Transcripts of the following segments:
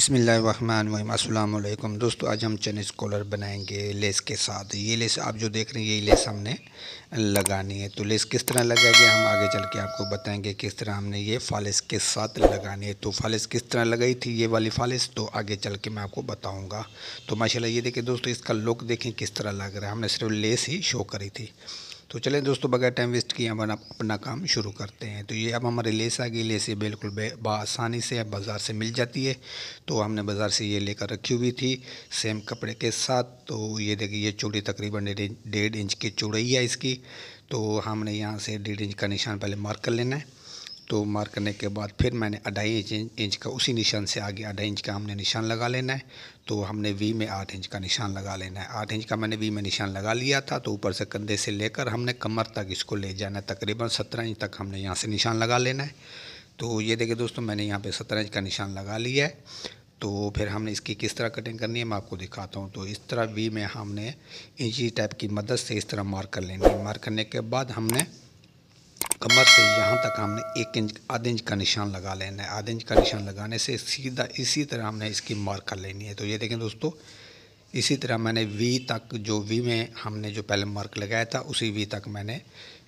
बसमिलीम अल्लाम दोस्तों आज हम चने कॉलर बनाएंगे लेस के साथ ये लेस आप जो देख रहे हैं यही लेस हमने लगानी है तो लेस किस तरह लगाएंगे हम आगे चल के आपको बताएंगे किस तरह हमने ये फालिस के साथ लगानी है तो फालिस किस तरह लगाई थी ये वाली फालिस तो आगे चल के मैं आपको बताऊँगा तो माशाला ये देखें दोस्तों इसका लुक देखें किस तरह लग रहा है हमने सिर्फ लेस ही शो करी थी तो चलें दोस्तों बगैर टाइम वेस्ट किए हम अपना काम शुरू करते हैं तो ये अब हमारे लेस आ गई लेसे बिल्कुल बसानी से अब बाज़ार से मिल जाती है तो हमने बाज़ार से ये लेकर रखी हुई थी सेम कपड़े के साथ तो ये देखिए ये चूड़ी तकरीबन डेढ़ इंच की चूड़ी है इसकी तो हमने यहाँ से डेढ़ इंच का निशान पहले मार्क कर लेना है तो मार्क करने के बाद फिर मैंने अढ़ाई इंच इंच का उसी निशान से आगे अढ़ाई इंच का हमने निशान लगा लेना है तो हमने वी में आठ इंच का निशान लगा लेना है आठ इंच का मैंने वी में निशान लगा लिया था तो ऊपर से कंधे से लेकर हमने कमर तक इसको ले जाना है तकरीबन सत्रह इंच तक हमने यहाँ से निशान लगा लेना है तो ये देखिए दोस्तों मैंने यहाँ पर सत्रह इंच का निशान लगा लिया है तो फिर हमने इसकी किस तरह कटिंग करनी है मैं आपको दिखाता हूँ तो इस तरह वी में हमने इंची टाइप की मदद से इस तरह मार्क कर लेनी है मार्क करने के बाद हमने कमर से यहाँ तक हमने एक इंच आधे इंच का निशान लगा लेना है आधे इंच का निशान लगाने से सीधा इसी तरह हमने इसकी मार्क कर लेनी है तो ये देखें दोस्तों इसी तरह मैंने वी तक जो वी में हमने जो पहले मार्क लगाया था उसी वी तक मैंने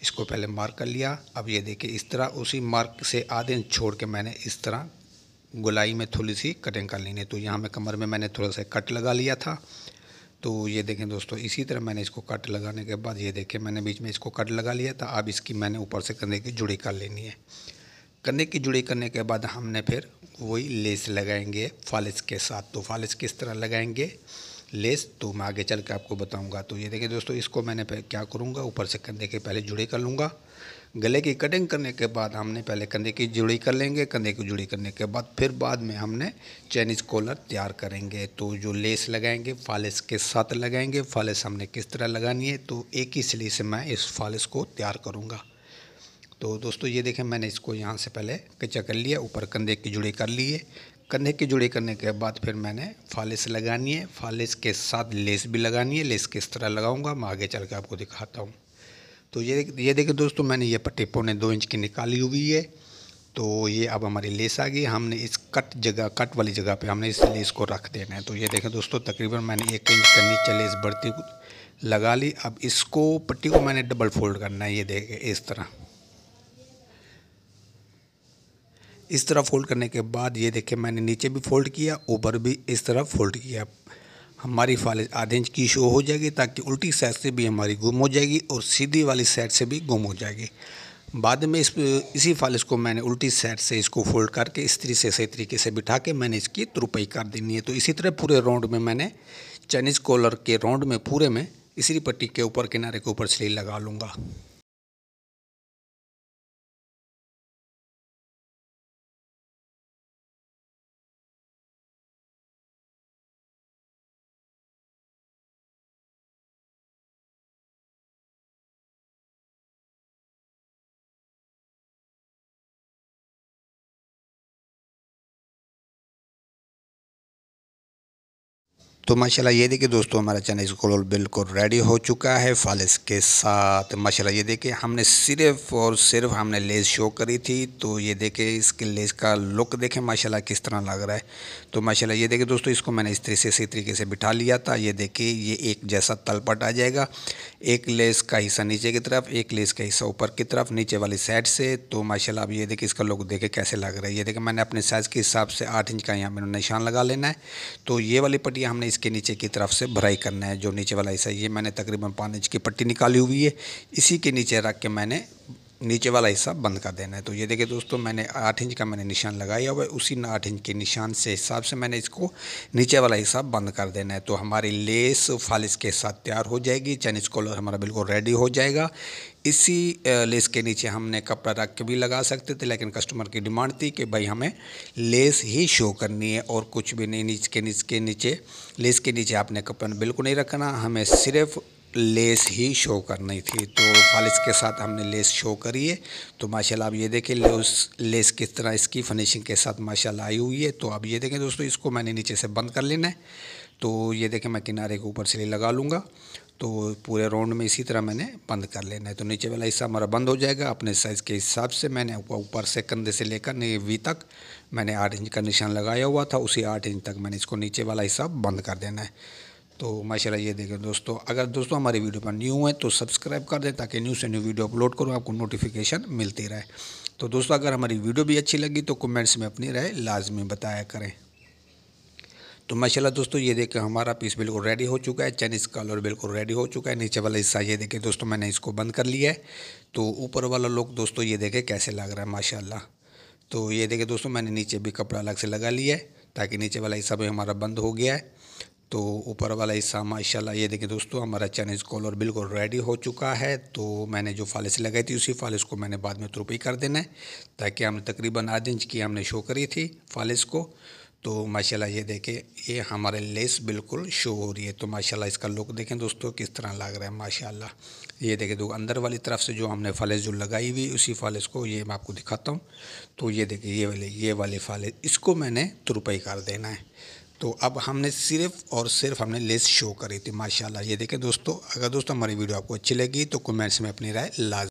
इसको पहले मार्क कर लिया अब ये देखिए इस तरह उसी मार्क से आधे इंच छोड़ के मैंने इस तरह गुलाई में थोड़ी सी कटिंग कर लेनी है तो यहाँ में कमर में मैंने थोड़ा सा कट लगा लिया था तो ये देखें दोस्तों इसी तरह मैंने इसको कट लगाने के बाद ये देखें मैंने बीच में इसको कट लगा लिया था अब इसकी मैंने ऊपर से कंधे की जुड़ी कर लेनी है कंधे की जुड़ी करने के बाद हमने फिर वही लेस लगाएंगे फालिस के साथ तो फालिस किस तरह लगाएंगे लेस तो मैं आगे चल के आपको बताऊँगा तो ये देखें दोस्तों इसको मैंने क्या करूँगा ऊपर से कंधे के पहले जुड़े कर लूँगा गले की कटिंग करने के बाद हमने पहले कंधे की जुड़ी कर लेंगे कंधे की जुड़ी करने के बाद फिर बाद में हमने चाइनीज़ कॉलर तैयार करेंगे तो जो लेस लगाएंगे फालिस के साथ लगाएंगे फालिस हमने किस तरह लगानी है तो एक ही सिली से मैं इस फालिस को तैयार करूँगा तो दोस्तों ये देखें मैंने इसको यहाँ से पहले कच्चा कर लिया ऊपर कंधे की जुड़ी कर लिए कंधे की जुड़ी करने के बाद फिर मैंने फालिस लगानी है फालिस के साथ लेस भी लगानी है लेस किस तरह लगाऊंगा मैं आगे चल के आपको दिखाता हूँ तो ये ये देखें दोस्तों मैंने ये पट्टे पौने दो इंच की निकाली हुई है तो ये अब हमारी लेस आ गई हमने इस कट जगह कट वाली जगह पे हमने इस लेस को रख देना है तो ये देखें दोस्तों तकरीबन मैंने एक इंच के नीचे लेस बढ़ती लगा ली अब इसको पट्टी को मैंने डबल फोल्ड करना है ये देखें इस तरह इस तरह फ़ोल्ड करने के बाद ये देखें मैंने नीचे भी फ़ोल्ड किया ऊपर भी इस तरह फ़ोल्ड किया हमारी फालिज आधे इंच की शो हो जाएगी ताकि उल्टी साइड से भी हमारी गुम हो जाएगी और सीधी वाली साइड से भी गुम हो जाएगी बाद में इस इसी फालिज को मैंने उल्टी साइड से इसको फोल्ड करके इस्त्री से सही तरीके से बिठा के मैंने इसकी तुरपाई कर देनी है तो इसी तरह पूरे राउंड में मैंने चाइनीज़ कॉलर के राउंड में पूरे में इसी पट्टी के ऊपर किनारे के ऊपर सिलाई लगा लूँगा तो माशाल्लाह ये देखिए दोस्तों हमारा चैनल स्कूल बिल्कुल रेडी हो चुका है फालिस के साथ माशाल्लाह ये देखिए हमने सिर्फ और सिर्फ हमने लेस शो करी थी तो ये देखिए इसके लेस का लुक देखें माशाल्लाह किस तरह लग रहा है तो माशाल्लाह ये देखिए दोस्तों इसको मैंने इस तरीके से इसी तरीके से बिठा लिया था ये देखिए ये एक जैसा तलपट आ जाएगा एक लेस का हिस्सा नीचे की तरफ एक लेस का हिस्सा ऊपर की तरफ नीचे वाली साइड से तो माशाला अब ये देखिए इसका लुक देखे कैसे लग रहा है ये देखें मैंने अपने साइज़ के हिसाब से आठ इंच का यहाँ मैंने निशान लगा लेना है तो ये वाली पट्टी हमने इसके नीचे की तरफ से भराई करना है जो नीचे वाला हिस्सा ये मैंने तकरीबन पाँच इंच की पट्टी निकाली हुई है इसी के नीचे रख के मैंने नीचे वाला हिस्सा बंद कर देना है तो ये देखिए दोस्तों मैंने आठ इंच का मैंने निशान लगाया हुआ है उसी आठ इंच के निशान से हिसाब से मैंने इसको नीचे वाला हिस्सा बंद कर देना है तो हमारी लेस फालिस के साथ तैयार हो जाएगी चाइनीज कॉलर हमारा बिल्कुल रेडी हो जाएगा इसी लेस के नीचे हमने कपड़ा रख के भी लगा सकते थे लेकिन कस्टमर की डिमांड थी कि भाई हमें लेस ही शो करनी है और कुछ भी नहीं नीचे के नीचे के नीचे लेस के नीचे आपने कपड़ा बिल्कुल नहीं रखना हमें सिर्फ लेस ही शो करनी थी तो फालिस के साथ हमने लेस शो करी है तो माशाल्लाह आप ये देखें लेस लेस किस तरह इसकी फिनिशिंग के साथ माशाल्लाह आई हुई है तो आप ये देखें दोस्तों इसको मैंने नीचे से बंद कर लेना है तो ये देखें मैं किनारे के ऊपर ले लगा लूँगा तो पूरे राउंड में इसी तरह मैंने बंद कर लेना है तो नीचे वाला हिस्सा हमारा बंद हो जाएगा अपने साइज़ के हिसाब से मैंने ऊपर से कंधे से लेकर वी तक मैंने आठ इंच का निशान लगाया हुआ था उसी आठ इंच तक मैंने इसको नीचे वाला हिस्सा बंद कर देना है तो माशा ये देखें दोस्तों अगर दोस्तों हमारी वीडियो पर न्यू है तो सब्सक्राइब कर दें ताकि न्यू से न्यू वीडियो अपलोड करो आपको नोटिफिकेशन मिलती रहे तो दोस्तों अगर हमारी वीडियो भी अच्छी लगी तो कमेंट्स में अपनी राय लाजमी बताया करें तो माशाल्लाह दोस्तों ये देखें हमारा पीस बिल्कुल रेडी हो चुका है चाइनीस कॉलर बिल्कुल रेडी हो चुका है नीचे वाला हिस्सा ये देखें दोस्तों मैंने इसको बंद कर लिया है तो ऊपर वाला लोग दोस्तों ये देखें कैसे लग रहा है माशा तो ये देखें दोस्तों मैंने नीचे भी कपड़ा अलग से लगा लिया है ताकि नीचे वाला हिस्सा भी हमारा बंद हो गया है तो ऊपर वाला हिस्सा माशाल्लाह ये देखें दोस्तों हमारा चाइनीज़ कॉलर बिल्कुल रेडी हो चुका है तो मैंने जो फालिस लगाई थी उसी फालिस को मैंने बाद में त्रुपी कर देना है ताकि हमने तकरीबन आधे इंच की हमने शो करी थी फालिस को तो माशाल्लाह ये देखें ये हमारे लेस बिल्कुल शो हो रही है तो माशाला इसका लुक देखें दोस्तों किस तरह लग रहा है माशा ये देखें दो अंदर वाली तरफ से जो हमने फालिस जो लगाई हुई उसी फालिस को ये मैं आपको दिखाता हूँ तो ये देखें ये वाले ये वाले फालिस इसको मैंने तुरपाई कर देना है तो अब हमने सिर्फ और सिर्फ हमने लेस शो करी थी माशाल्लाह ये देखें दोस्तों अगर दोस्तों हमारी वीडियो आपको अच्छी लगी तो कमेंट्स में अपनी राय लाज